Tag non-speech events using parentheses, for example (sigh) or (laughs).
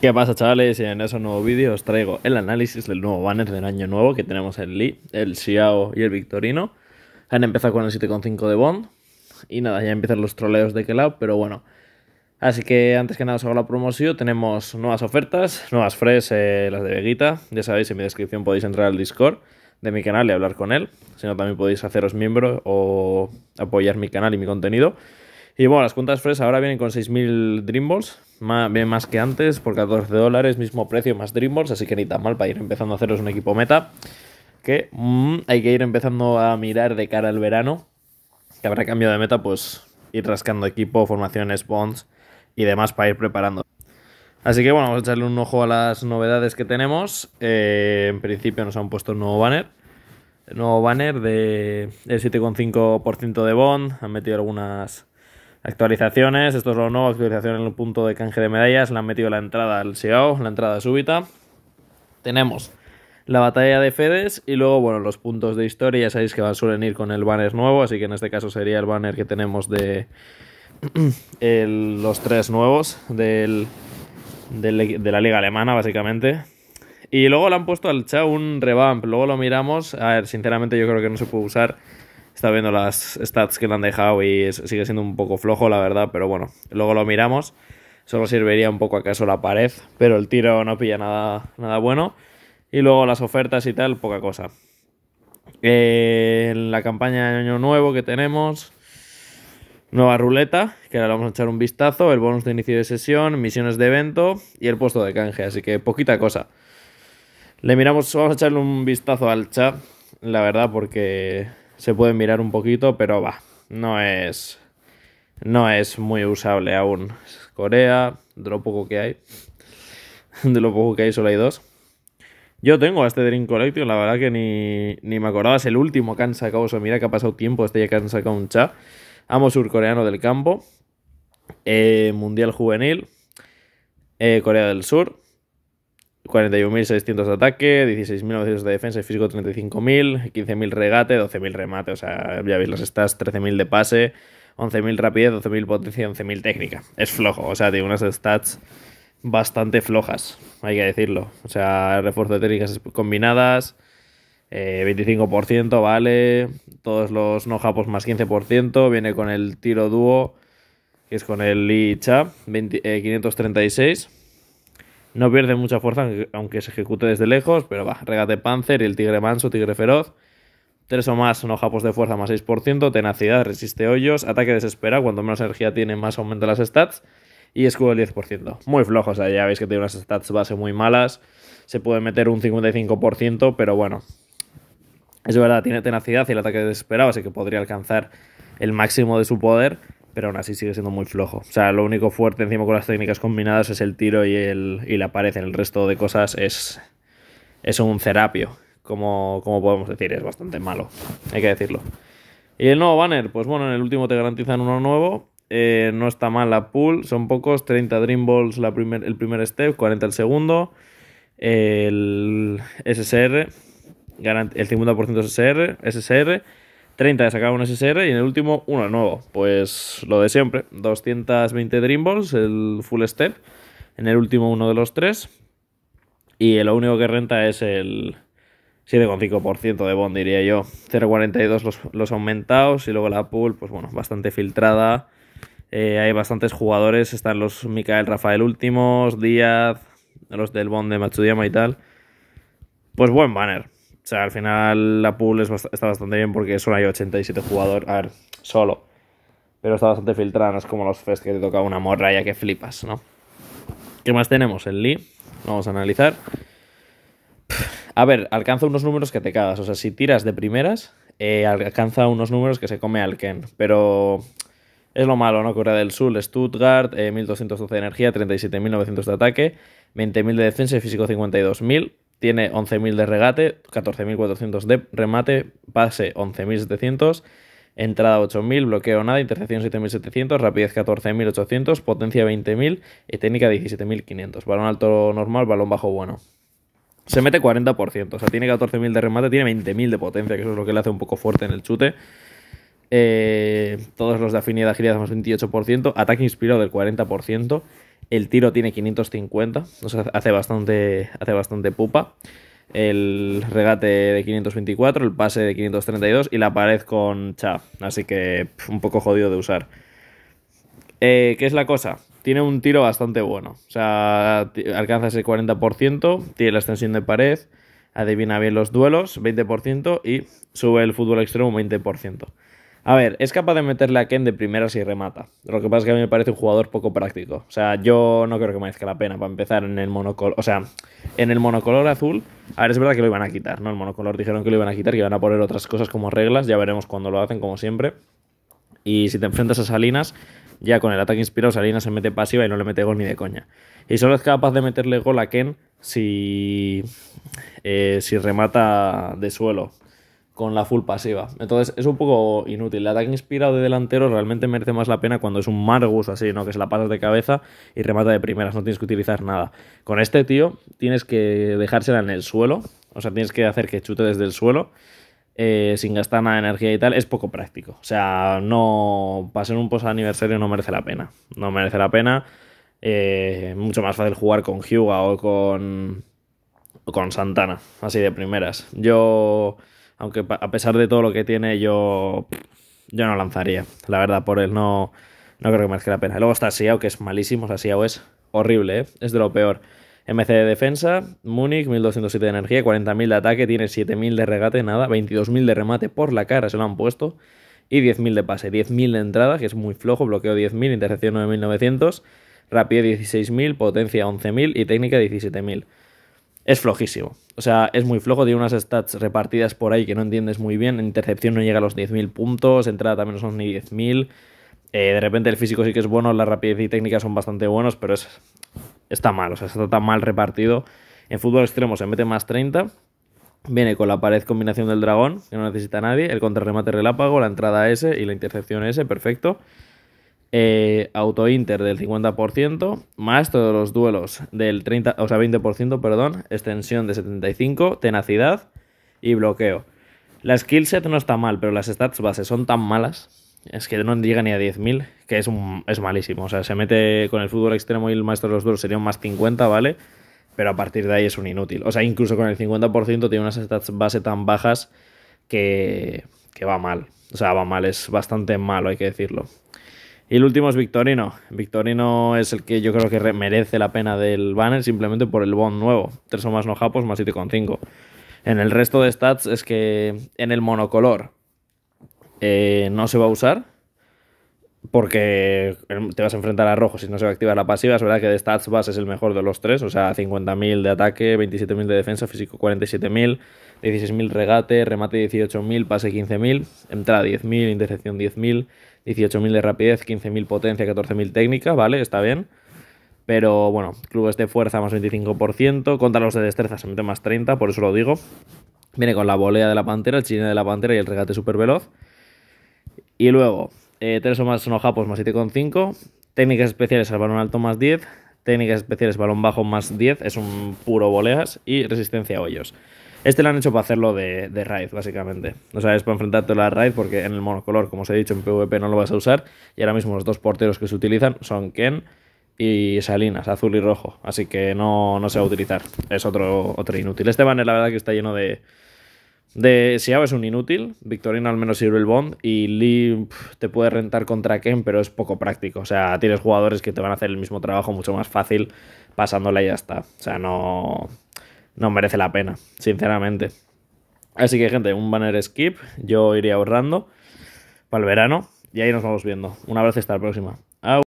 ¿Qué pasa chavales? Y en ese nuevo vídeo os traigo el análisis del nuevo banner del año nuevo que tenemos el Lee, el Xiao y el Victorino. Han empezado con el 7.5 de Bond y nada, ya empiezan los troleos de Kelab, pero bueno. Así que antes que nada os hago la promoción, tenemos nuevas ofertas, nuevas frees, eh, las de Veguita. Ya sabéis, en mi descripción podéis entrar al Discord de mi canal y hablar con él. Si no, también podéis haceros miembro o apoyar mi canal y mi contenido. Y bueno, las cuentas Fresh ahora vienen con 6.000 Dream Balls, más, bien más que antes, por 14 dólares, mismo precio, más Dream Balls, así que ni tan mal para ir empezando a haceros un equipo meta. Que mm, hay que ir empezando a mirar de cara al verano, que habrá cambio de meta, pues ir rascando equipo, formaciones, bonds y demás para ir preparando. Así que bueno, vamos a echarle un ojo a las novedades que tenemos. Eh, en principio nos han puesto un nuevo banner. El nuevo banner de el 7,5% de bond. Han metido algunas Actualizaciones, esto es lo nuevo, actualización en el punto de canje de medallas, le han metido la entrada al SEO, la entrada súbita. Tenemos la batalla de Fedes y luego, bueno, los puntos de historia, ya sabéis que suelen ir con el banner nuevo, así que en este caso sería el banner que tenemos de (clears throat) los tres nuevos del, de la liga alemana, básicamente. Y luego le han puesto al Chao un revamp, luego lo miramos, a ver, sinceramente yo creo que no se puede usar está viendo las stats que le han dejado y sigue siendo un poco flojo, la verdad, pero bueno, luego lo miramos. Solo serviría un poco acaso la pared, pero el tiro no pilla nada, nada bueno. Y luego las ofertas y tal, poca cosa. Eh, la campaña de año nuevo que tenemos, Nueva ruleta, que ahora le vamos a echar un vistazo, el bonus de inicio de sesión, misiones de evento y el puesto de canje, así que poquita cosa. Le miramos, vamos a echarle un vistazo al chat, la verdad, porque se puede mirar un poquito, pero va, no es, no es muy usable aún. Corea, de lo poco que hay, (laughs) de lo poco que hay solo hay dos. Yo tengo este Dream Collection, la verdad que ni, me acordaba, es el último que han sacado, o mira que ha pasado tiempo, este ya que han sacado un chat. Amo surcoreano del campo, eh, Mundial Juvenil, eh, Corea del Sur, 41.600 de ataque, 16.900 de defensa y físico 35.000, 15.000 regate, 12.000 remate, o sea, ya veis las stats, 13.000 de pase, 11.000 rapidez, 12.000 potencia 11.000 técnica. Es flojo, o sea, tiene unas stats bastante flojas, hay que decirlo. O sea, refuerzo de técnicas combinadas, 25%, eh, vale, todos los no japos más 15%, viene con el tiro dúo, que es con el Lee Cha, 536. No pierde mucha fuerza, aunque se ejecute desde lejos, pero va, regate Panzer y el tigre manso, tigre feroz. Tres o más son japos de fuerza más 6%, tenacidad, resiste hoyos, ataque desespera, cuanto menos energía tiene más aumenta las stats y escudo el 10%. Muy flojo, o eh, sea, ya veis que tiene unas stats base muy malas, se puede meter un 55%, pero bueno. Es verdad, tiene tenacidad y el ataque desesperado, así que podría alcanzar el máximo de su poder pero aún así sigue siendo muy flojo. O sea, lo único fuerte encima con las técnicas combinadas es el tiro y, el, la pared. En el resto de cosas es, es un cerapio, como, como podemos decir, es bastante malo, hay que decirlo. Y el nuevo banner, pues bueno, en el último te garantizan uno nuevo. Eh, no está mal la pool, son pocos, 30 Dream Balls la primer, el primer step, 40 el segundo. El SSR, el 50% SSR, SSR 30 de sacar un SSR y en el último uno nuevo. Pues lo de siempre, 220 Dream Balls, el full step, en el último uno de los tres. Y lo único que renta es el 7,5% de bond, diría yo. 0,42 los, los, aumentados y luego la pool, pues bueno, bastante filtrada. Eh, hay bastantes jugadores, están los Micael Rafael últimos, Díaz, los del bond de Matsudyama y tal. Pues buen banner o sea, al final la pool está bastante bien porque solo hay 87 jugadores. A ver, solo. Pero está bastante filtrada, no es como los fest que te toca una morra ya que flipas, ¿no? ¿Qué más tenemos? El Lee. vamos a analizar. A ver, alcanza unos números que te cagas. O sea, si tiras de primeras, eh, alcanza unos números que se come al Ken. Pero es lo malo, ¿no? Corea del Sur, Stuttgart, 1212 eh, de energía, 37.900 de ataque, 20.000 de defensa y físico 52.000 tiene 11.000 de regate, 14.400 de remate, pase 11.700, entrada 8.000, bloqueo nada, intercepción 7.700, rapidez 14.800, potencia 20.000 y técnica 17.500. Balón alto normal, balón bajo bueno. Se mete 40%, o sea, tiene 14.000 de remate, tiene 20.000 de potencia, que eso es lo que le hace un poco fuerte en el chute. Eh, todos los de afinidad, agilidad más 28%, ataque inspirado del 40%. El tiro tiene 550, hace bastante, hace bastante pupa. El regate de 524, el pase de 532 y la pared con cha. Así que un poco jodido de usar. Eh, ¿Qué es la cosa? Tiene un tiro bastante bueno. O sea, alcanza ese 40%, tiene la extensión de pared, adivina bien los duelos, 20% y sube el fútbol extremo un 20%. A ver, es capaz de meterle a Ken de primeras y remata. Lo que pasa es que a mí me parece un jugador poco práctico. O sea, yo no creo que merezca la pena para empezar en el monocolor. O sea, en el monocolor azul. A ver, es verdad que lo iban a quitar, ¿no? El monocolor dijeron que lo iban a quitar, que iban a poner otras cosas como reglas. Ya veremos cuando lo hacen, como siempre. Y si te enfrentas a Salinas, ya con el ataque inspirado, Salinas se mete pasiva y no le mete gol ni de coña. Y solo es capaz de meterle gol a Ken si, eh, si remata de suelo con la full pasiva. Entonces es un poco inútil. El ataque inspirado de delantero realmente merece más la pena cuando es un Margus así, ¿no? Que es la pasas de cabeza y remata de primeras, no tienes que utilizar nada. Con este tío tienes que dejársela en el suelo, o sea, tienes que hacer que chute desde el suelo. Eh, sin gastar nada de energía y tal, es poco práctico. O sea, no. Para ser un post aniversario no merece la pena. No merece la pena. Eh, mucho más fácil jugar con Hyuga o con. O con Santana. Así de primeras. Yo aunque a pesar de todo lo que tiene, yo, yo no lanzaría. La verdad, por él no, no creo que merezca la pena. luego está Siao, que es malísimo. O Siao es horrible, ¿eh? es de lo peor. MC de defensa, Múnich, 1207 de energía, 40.000 de ataque, tiene 7000 de regate, nada, 22.000 de remate por la cara, se lo han puesto. Y 10.000 de pase, 10.000 de entrada, que es muy flojo, bloqueo 10.000, intercepción 9.900, rapidez 16.000, potencia 11.000 y técnica 17.000 es flojísimo. O sea, es muy flojo, tiene unas stats repartidas por ahí que no entiendes muy bien. intercepción no llega a los 10.000 puntos, entrada también no son ni 10.000. Eh, de repente el físico sí que es bueno, la rapidez y técnica son bastante buenos, pero es, está mal, o sea, está tan mal repartido. En fútbol extremo se mete más 30. Viene con la pared combinación del dragón, que no necesita nadie, el contrarremate relápago, la entrada S y la intercepción S, perfecto. Eh, Auto-Inter del 50%, más todos los duelos del 30, o sea, 20%, perdón, extensión de 75, tenacidad y bloqueo. La skill set no está mal, pero las stats base son tan malas, es que no llega ni a 10.000, que es, un, es malísimo. O sea, se mete con el fútbol extremo y el maestro de los duelos sería un más 50, ¿vale? Pero a partir de ahí es un inútil. O sea, incluso con el 50% tiene unas stats base tan bajas que, que va mal. O sea, va mal, es bastante malo, hay que decirlo. Y el último es Victorino. Victorino es el que yo creo que merece la pena del banner simplemente por el bond nuevo. tres o más no japos más 7,5. En el resto de stats es que en el monocolor eh, no se va a usar porque eh, te vas a enfrentar a rojo si no se va a activar la pasiva. Es verdad que de stats base es el mejor de los tres, o sea, 50.000 de ataque, 27.000 de defensa, físico 47.000, 16.000 regate, remate 18.000, pase 15.000, entrada 10.000, intercepción 10.000, 18.000 de rapidez, 15.000 potencia, 14.000 técnica, ¿vale? Está bien. Pero bueno, clubes de fuerza más 25%, contra los de destreza se mete más 30, por eso lo digo. Viene con la volea de la pantera, el chile de la pantera y el regate súper veloz. Y luego, 3 eh, o más son japos más 7,5. Técnicas especiales al balón alto más 10. Técnicas especiales balón bajo más 10. Es un puro voleas. Y resistencia a hoyos. Este lo han hecho para hacerlo de, raid, básicamente. O sea, es para enfrentarte a la raid porque en el monocolor, como os he dicho, en PvP no lo vas a usar. Y ahora mismo los dos porteros que se utilizan son Ken y Salinas, azul y rojo. Así que no, no se va a utilizar. Es otro, inútil. Este banner, la verdad, que está lleno de. De Xiao es un inútil, Victorino al menos sirve el Bond y Lee te puede rentar contra Ken, pero es poco práctico. O sea, tienes jugadores que te van a hacer el mismo trabajo mucho más fácil pasándole y ya está. O sea, no, no merece la pena, sinceramente. Así que, gente, un banner skip. Yo iría ahorrando para el verano. Y ahí nos vamos viendo. una vez y hasta la próxima.